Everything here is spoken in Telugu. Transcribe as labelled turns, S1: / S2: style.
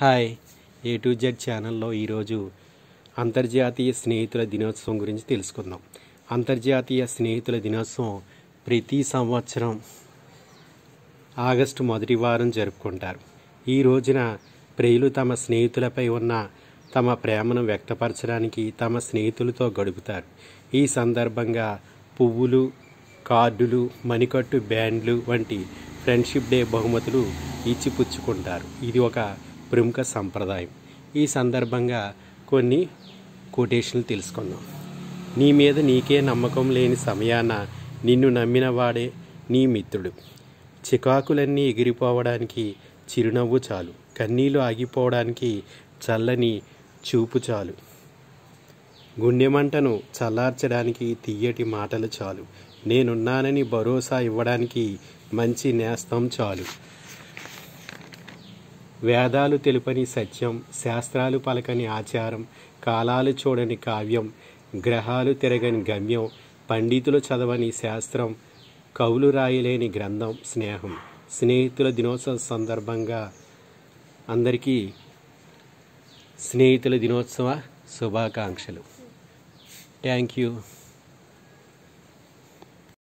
S1: హాయ్ ఏ టు జెడ్ ఛానల్లో ఈరోజు అంతర్జాతీయ స్నేహితుల దినోత్సవం గురించి తెలుసుకుందాం అంతర్జాతీయ స్నేహితుల దినోత్సవం ప్రతి సంవత్సరం ఆగస్టు మొదటి వారం జరుపుకుంటారు ఈ రోజున ప్రియులు తమ స్నేహితులపై ఉన్న తమ ప్రేమను వ్యక్తపరచడానికి తమ స్నేహితులతో గడుపుతారు ఈ సందర్భంగా పువ్వులు కార్డులు మణికట్టు బ్యాండ్లు వంటి ఫ్రెండ్షిప్ డే బహుమతులు ఇచ్చిపుచ్చుకుంటారు ఇది ఒక ప్రముఖ సంప్రదాయం ఈ సందర్భంగా కొన్ని కొటేషన్లు తెలుసుకుందాం నీ మీద నీకే నమ్మకం లేని సమయాన నిన్ను నమ్మిన వాడే నీ మిత్రుడు చికాకులన్నీ ఎగిరిపోవడానికి చిరునవ్వు చాలు కన్నీలు ఆగిపోవడానికి చల్లని చూపు చాలు గుండె మంటను చల్లార్చడానికి తీయటి మాటలు చాలు నేనున్నానని భరోసా ఇవ్వడానికి మంచి నేస్తం చాలు వేదాలు తెలుపని సత్యం శాస్త్రాలు పలకని ఆచారం కాలాలు చూడని కావ్యం గ్రహాలు తిరగని గమ్యం పండితులు చదవని శాస్త్రం కవులు రాయలేని గ్రంథం స్నేహం స్నేహితుల దినోత్సవం సందర్భంగా అందరికీ స్నేహితుల దినోత్సవ శుభాకాంక్షలు థ్యాంక్ యూ